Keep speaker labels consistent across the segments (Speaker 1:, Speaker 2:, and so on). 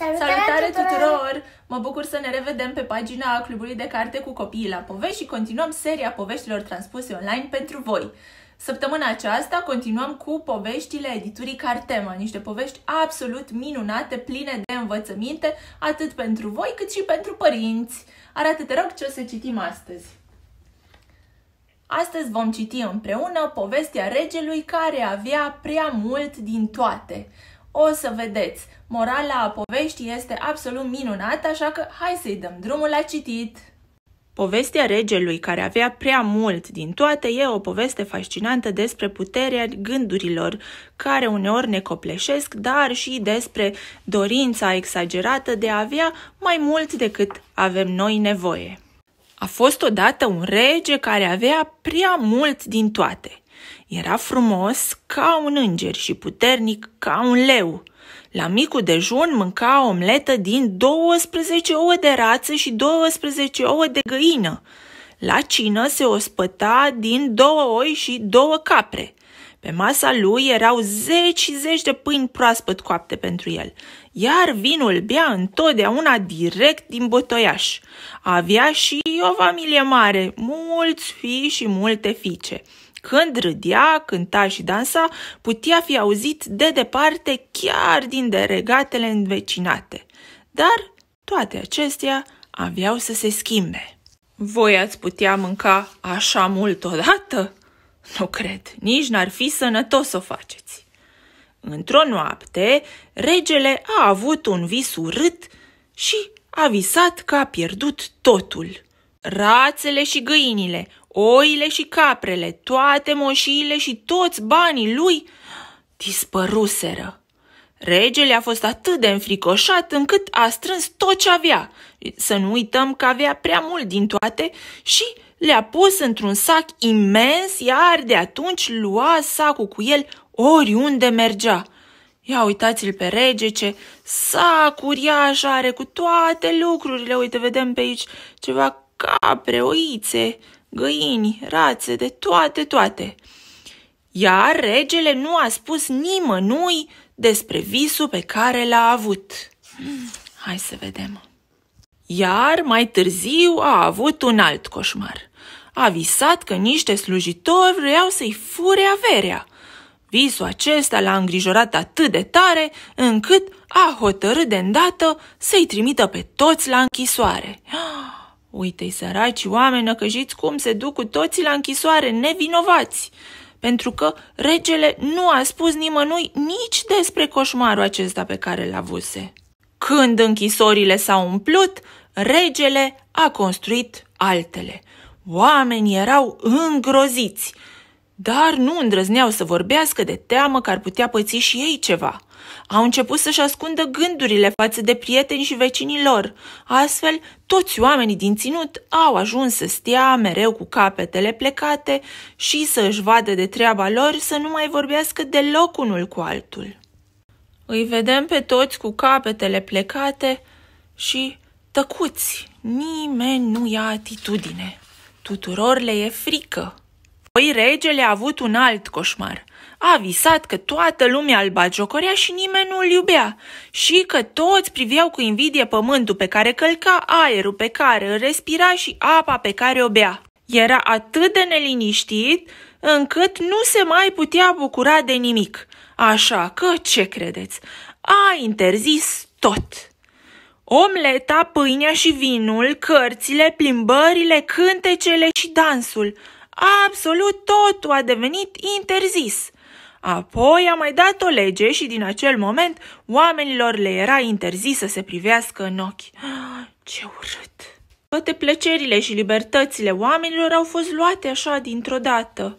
Speaker 1: Salutare, Salutare tuturor! Mă bucur să ne revedem pe pagina Clubului de Carte cu Copiii la Povești și continuăm seria poveștilor transpuse online pentru voi. Săptămâna aceasta continuăm cu poveștile editurii Cartema, niște povești absolut minunate, pline de învățăminte, atât pentru voi cât și pentru părinți. Arată-te rog ce o să citim astăzi. Astăzi vom citi împreună povestea regelui care avea prea mult din toate – o să vedeți, morala a poveștii este absolut minunată, așa că hai să-i dăm drumul la citit! Povestea regelui care avea prea mult din toate e o poveste fascinantă despre puterea gândurilor care uneori ne copleșesc, dar și despre dorința exagerată de a avea mai mult decât avem noi nevoie. A fost odată un rege care avea prea mult din toate era frumos ca un înger și puternic ca un leu. La micul dejun mânca omletă din 12 ouă de rață și 12 ouă de găină. La cină se ospăta din două oi și două capre. Pe masa lui erau zeci și zeci de pâini proaspăt coapte pentru el, iar vinul bea întotdeauna direct din botoiaș. Avea și o familie mare, mulți fii și multe fiice. Când râdea, cânta și dansa, putea fi auzit de departe chiar din deregatele învecinate. Dar toate acestea aveau să se schimbe. Voi ați putea mânca așa mult odată? Nu cred, nici n-ar fi sănătos să o faceți. Într-o noapte, regele a avut un vis urât și a visat că a pierdut totul. Rațele și găinile, oile și caprele, toate moșiile și toți banii lui dispăruseră. Regele a fost atât de înfricoșat încât a strâns tot ce avea. Să nu uităm că avea prea mult din toate și le-a pus într-un sac imens, iar de atunci lua sacul cu el oriunde mergea. Ia uitați-l pe rege ce sac uriaș are cu toate lucrurile. Uite, vedem pe aici ceva capre, oițe, găini, rațe, de toate, toate. Iar regele nu a spus nimănui despre visul pe care l-a avut. Mm, hai să vedem. Iar mai târziu a avut un alt coșmar. A visat că niște slujitori vreau să-i fure averea. Visul acesta l-a îngrijorat atât de tare încât a hotărât de îndată să-i trimită pe toți la închisoare. Ah, Uite-i săraci oameni năcăjiți cum se duc cu toții la închisoare, nevinovați, pentru că regele nu a spus nimănui nici despre coșmarul acesta pe care l-a avuse. Când închisorile s-au umplut, regele a construit altele. Oamenii erau îngroziți, dar nu îndrăzneau să vorbească de teamă că ar putea păți și ei ceva – au început să-și ascundă gândurile față de prieteni și vecinii lor. Astfel, toți oamenii din ținut au ajuns să stea mereu cu capetele plecate și să își vadă de treaba lor să nu mai vorbească deloc unul cu altul. Îi vedem pe toți cu capetele plecate și tăcuți. Nimeni nu ia atitudine. Tuturor le e frică. Apoi regele a avut un alt coșmar. A visat că toată lumea îl bagiocorea și nimeni nu îl iubea și că toți priveau cu invidie pământul pe care călca, aerul pe care îl respira și apa pe care o bea. Era atât de neliniștit încât nu se mai putea bucura de nimic. Așa că, ce credeți? A interzis tot. Omleta, pâinea și vinul, cărțile, plimbările, cântecele și dansul – absolut totul a devenit interzis. Apoi a mai dat o lege și din acel moment oamenilor le era interzis să se privească în ochi. Ah, ce urât! Toate plăcerile și libertățile oamenilor au fost luate așa dintr-o dată.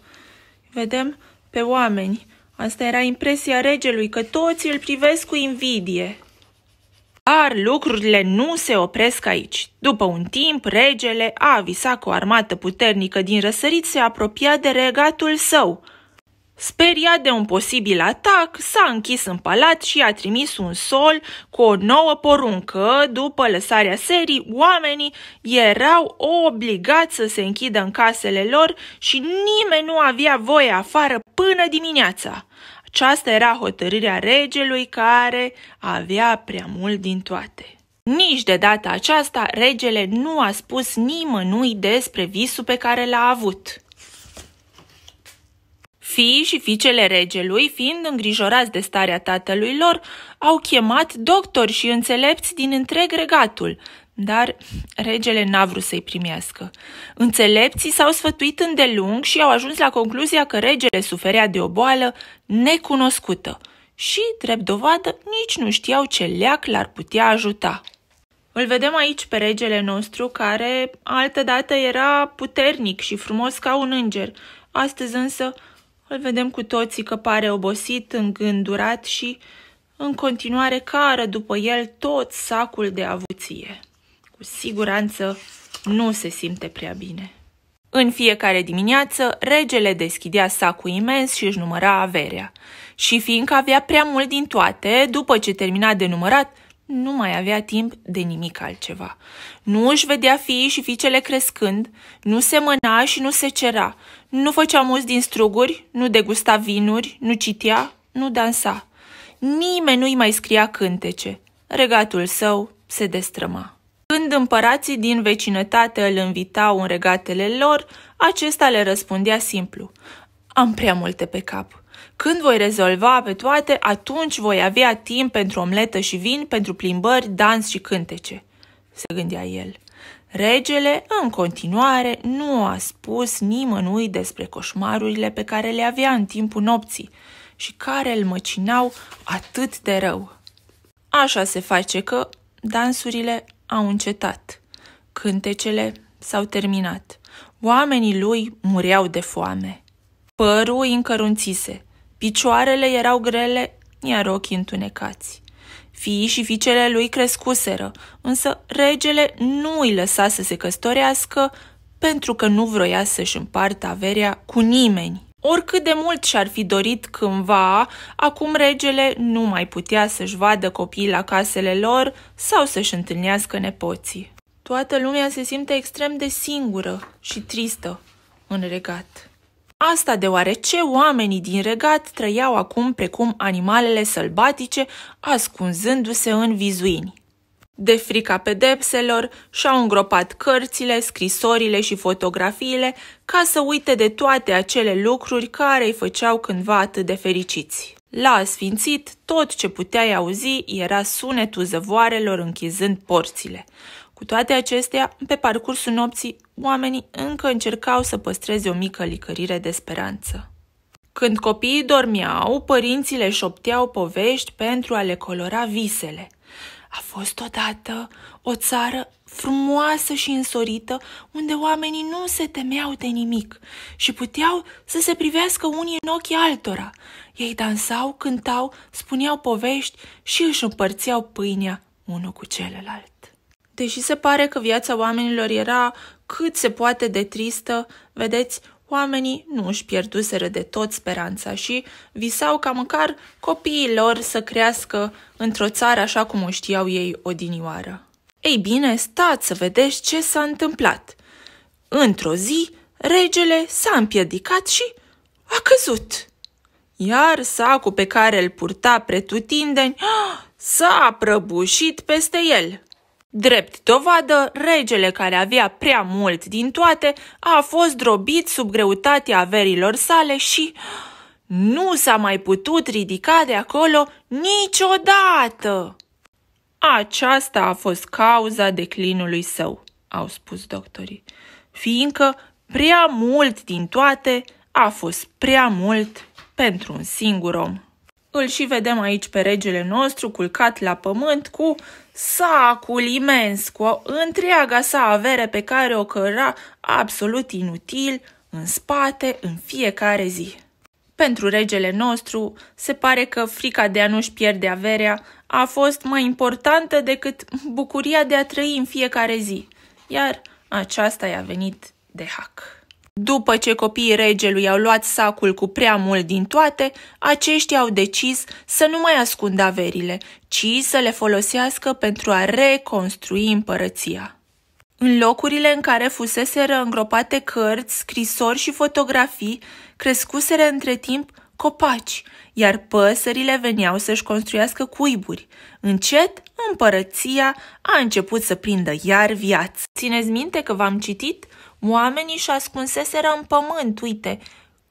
Speaker 1: Vedem pe oameni. Asta era impresia regelui, că toți îl privesc cu invidie. Dar lucrurile nu se opresc aici. După un timp, regele a avisat că o armată puternică din răsărit se apropia de regatul său. Speriat de un posibil atac, s-a închis în palat și a trimis un sol cu o nouă poruncă. După lăsarea serii, oamenii erau obligați să se închidă în casele lor și nimeni nu avea voie afară până dimineața. Aceasta era hotărârea regelui care avea prea mult din toate. Nici de data aceasta, regele nu a spus nimănui despre visul pe care l-a avut. Fii și fiicele regelui, fiind îngrijorați de starea tatălui lor, au chemat doctori și înțelepți din întreg regatul, dar regele n-a vrut să-i primească. Înțelepții s-au sfătuit îndelung și au ajuns la concluzia că regele suferea de o boală necunoscută și, drept dovadă, nici nu știau ce leac l-ar putea ajuta. Îl vedem aici pe regele nostru, care altădată era puternic și frumos ca un înger. Astăzi însă îl vedem cu toții că pare obosit, îngândurat și, în continuare, cară după el tot sacul de avuție cu siguranță nu se simte prea bine. În fiecare dimineață, regele deschidea sacul imens și își număra averea. Și fiindcă avea prea mult din toate, după ce termina de numărat, nu mai avea timp de nimic altceva. Nu își vedea fiii și fiicele crescând, nu se mâna și nu se cera, nu făcea mulți din struguri, nu degusta vinuri, nu citea, nu dansa. Nimeni nu-i mai scria cântece. Regatul său se destrăma. Când împărații din vecinătate îl invitau în regatele lor, acesta le răspundea simplu. Am prea multe pe cap. Când voi rezolva pe toate, atunci voi avea timp pentru omletă și vin, pentru plimbări, dans și cântece, se gândea el. Regele, în continuare, nu a spus nimănui despre coșmarurile pe care le avea în timpul nopții și care îl măcinau atât de rău. Așa se face că dansurile au încetat. Cântecele s-au terminat. Oamenii lui mureau de foame. Părul îi încărunțise, picioarele erau grele, iar ochii întunecați. Fiii și fiicele lui crescuseră, însă regele nu îi lăsa să se căsătorească pentru că nu vroia să-și împartă averea cu nimeni Oricât de mult și-ar fi dorit cândva, acum regele nu mai putea să-și vadă copiii la casele lor sau să-și întâlnească nepoții. Toată lumea se simte extrem de singură și tristă în regat. Asta deoarece oamenii din regat trăiau acum precum animalele sălbatice, ascunzându-se în vizuini. De frica pedepselor, și-au îngropat cărțile, scrisorile și fotografiile ca să uite de toate acele lucruri care îi făceau cândva atât de fericiți. La asfințit, tot ce puteai auzi era sunetul zăvoarelor închizând porțile. Cu toate acestea, pe parcursul nopții, oamenii încă încercau să păstreze o mică licărire de speranță. Când copiii dormeau, părinții le șopteau povești pentru a le colora visele. A fost odată o țară frumoasă și însorită, unde oamenii nu se temeau de nimic și puteau să se privească unii în ochii altora. Ei dansau, cântau, spuneau povești și își împărțiau pâinea unul cu celălalt. Deși se pare că viața oamenilor era cât se poate de tristă, vedeți, oamenii nu își pierduseră de tot speranța și visau ca măcar copiii lor să crească într-o țară așa cum o știau ei odinioară. Ei bine, stați să vedeți ce s-a întâmplat. Într-o zi, regele s-a împiedicat și a căzut. Iar sacul pe care îl purta pretutindeni s-a prăbușit peste el. Drept dovadă, regele care avea prea mult din toate a fost drobit sub greutatea averilor sale și nu s-a mai putut ridica de acolo niciodată. Aceasta a fost cauza declinului său, au spus doctorii, fiindcă prea mult din toate a fost prea mult pentru un singur om. Îl și vedem aici pe regele nostru culcat la pământ cu sacul imens cu întreaga sa avere pe care o căra absolut inutil în spate în fiecare zi. Pentru regele nostru, se pare că frica de a nu-și pierde averea a fost mai importantă decât bucuria de a trăi în fiecare zi, iar aceasta i-a venit de hack. După ce copiii regelui au luat sacul cu prea mult din toate, aceștia au decis să nu mai ascundă averile, ci să le folosească pentru a reconstrui împărăția. În locurile în care fuseseră îngropate cărți, scrisori și fotografii, crescuseră între timp copaci, iar păsările veneau să-și construiască cuiburi. Încet, împărăția a început să prindă iar viață. Țineți minte că v-am citit Oamenii și ascunseseră în pământ, uite,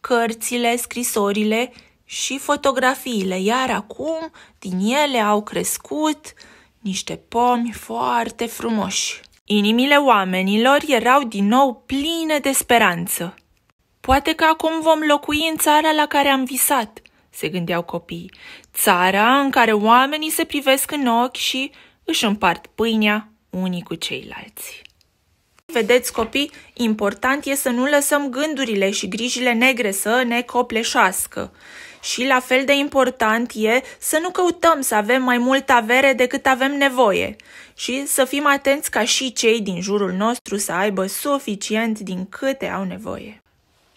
Speaker 1: cărțile, scrisorile și fotografiile, iar acum din ele au crescut niște pomi foarte frumoși. Inimile oamenilor erau din nou pline de speranță. Poate că acum vom locui în țara la care am visat, se gândeau copiii, țara în care oamenii se privesc în ochi și își împart pâinea unii cu ceilalți. Vedeți, copii, important e să nu lăsăm gândurile și grijile negre să ne copleșească. Și la fel de important e să nu căutăm să avem mai multă avere decât avem nevoie și să fim atenți ca și cei din jurul nostru să aibă suficient din câte au nevoie.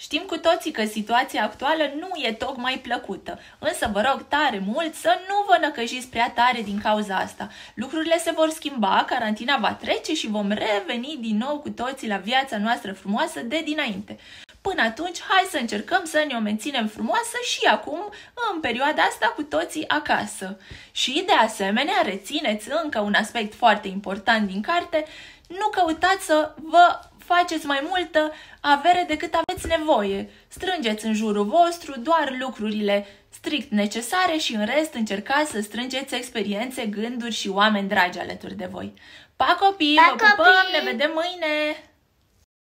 Speaker 1: Știm cu toții că situația actuală nu e tocmai plăcută, însă vă rog tare mult să nu vă năcăjiți prea tare din cauza asta. Lucrurile se vor schimba, carantina va trece și vom reveni din nou cu toții la viața noastră frumoasă de dinainte. Până atunci, hai să încercăm să ne o menținem frumoasă și acum, în perioada asta, cu toții acasă. Și, de asemenea, rețineți încă un aspect foarte important din carte, nu căutați să vă faceți mai multă avere decât aveți nevoie. Strângeți în jurul vostru doar lucrurile strict necesare și în rest încercați să strângeți experiențe, gânduri și oameni dragi alături de voi. Pa copii, pa, vă copii! pupăm, ne vedem mâine!